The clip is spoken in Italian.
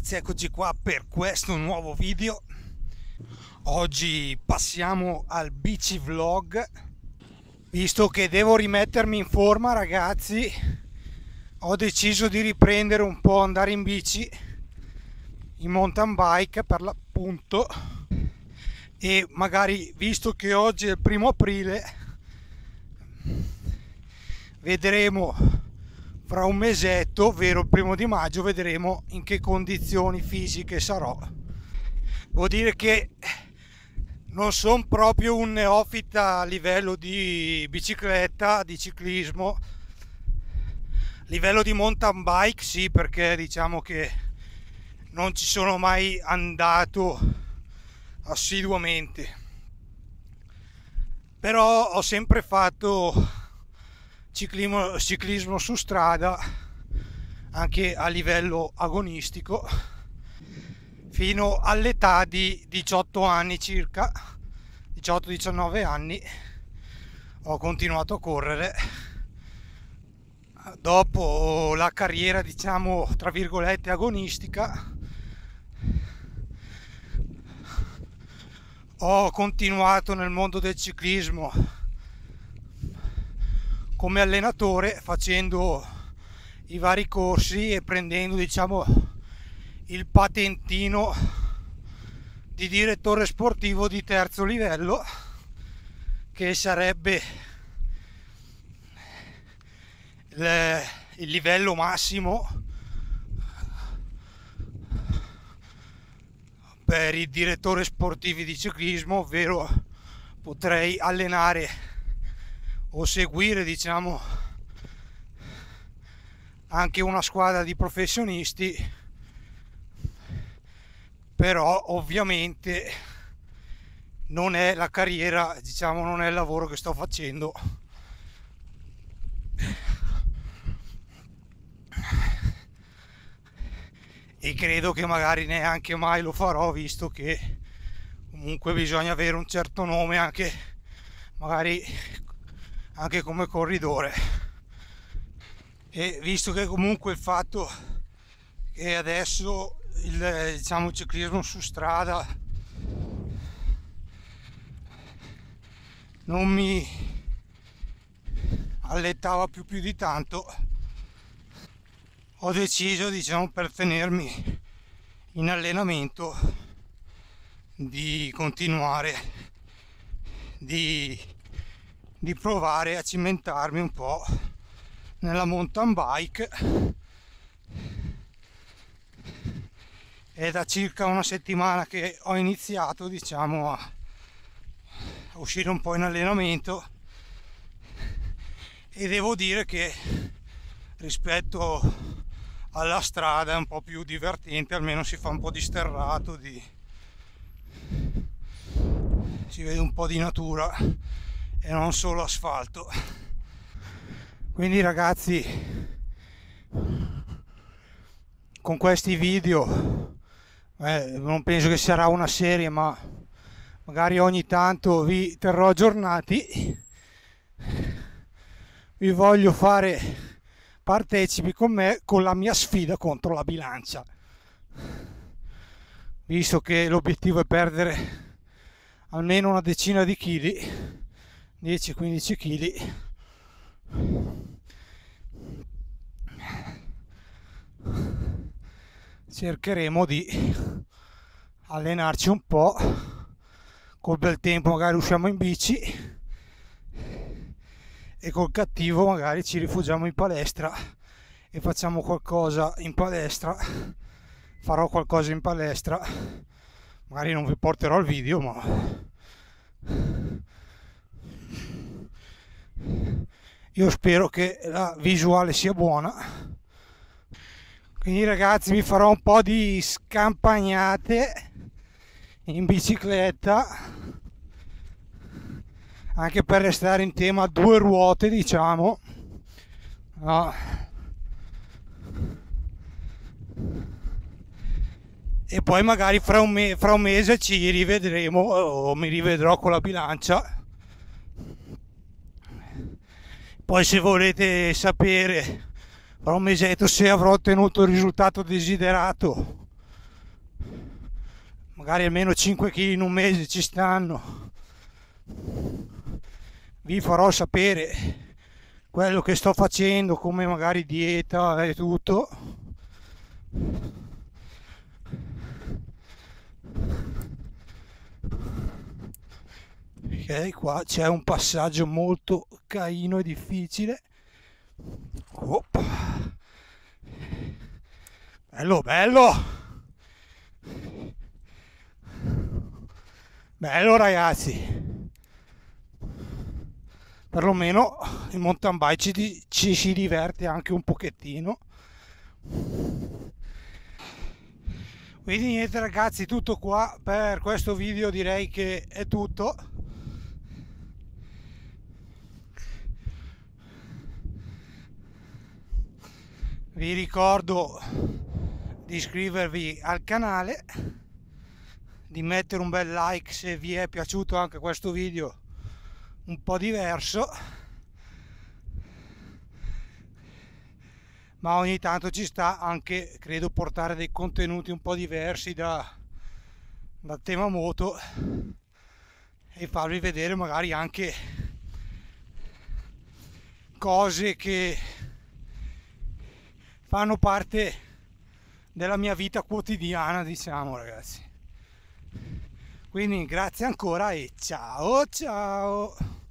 ragazzi eccoci qua per questo nuovo video oggi passiamo al bici vlog visto che devo rimettermi in forma ragazzi ho deciso di riprendere un po' andare in bici in mountain bike per l'appunto e magari visto che oggi è il primo aprile vedremo fra un mesetto, ovvero il primo di maggio, vedremo in che condizioni fisiche sarò. Vuol dire che non sono proprio un neofita a livello di bicicletta, di ciclismo, a livello di mountain bike sì perché diciamo che non ci sono mai andato assiduamente però ho sempre fatto ciclismo, ciclismo su strada anche a livello agonistico fino all'età di 18 anni circa 18-19 anni ho continuato a correre dopo la carriera diciamo tra virgolette agonistica ho continuato nel mondo del ciclismo come allenatore facendo i vari corsi e prendendo diciamo il patentino di direttore sportivo di terzo livello che sarebbe il, il livello massimo per i direttori sportivi di ciclismo ovvero potrei allenare o seguire diciamo anche una squadra di professionisti però ovviamente non è la carriera diciamo non è il lavoro che sto facendo e credo che magari neanche mai lo farò visto che comunque bisogna avere un certo nome anche magari anche come corridore e visto che comunque il fatto che adesso il diciamo, ciclismo su strada non mi allettava più più di tanto ho deciso diciamo per tenermi in allenamento di continuare di di provare a cimentarmi un po' nella mountain bike è da circa una settimana che ho iniziato diciamo a uscire un po' in allenamento e devo dire che rispetto alla strada è un po' più divertente almeno si fa un po' di sterrato di... si vede un po' di natura e non solo asfalto quindi ragazzi con questi video eh, non penso che sarà una serie ma magari ogni tanto vi terrò aggiornati vi voglio fare partecipi con me con la mia sfida contro la bilancia visto che l'obiettivo è perdere almeno una decina di chili 10-15 kg cercheremo di allenarci un po' col bel tempo magari usciamo in bici e col cattivo magari ci rifugiamo in palestra e facciamo qualcosa in palestra farò qualcosa in palestra magari non vi porterò il video ma io spero che la visuale sia buona quindi ragazzi mi farò un po' di scampagnate in bicicletta anche per restare in tema due ruote diciamo no. e poi magari fra un, fra un mese ci rivedremo o mi rivedrò con la bilancia Poi se volete sapere fra un mesetto se avrò ottenuto il risultato desiderato, magari almeno 5 kg in un mese ci stanno, vi farò sapere quello che sto facendo come magari dieta e tutto ok qua c'è un passaggio molto caino e difficile Oppa. bello bello bello ragazzi perlomeno in mountain bike ci, ci si diverte anche un pochettino quindi niente ragazzi tutto qua per questo video direi che è tutto vi ricordo di iscrivervi al canale di mettere un bel like se vi è piaciuto anche questo video un po' diverso ma ogni tanto ci sta anche credo portare dei contenuti un po' diversi da, dal tema moto e farvi vedere magari anche cose che fanno parte della mia vita quotidiana diciamo ragazzi quindi grazie ancora e ciao ciao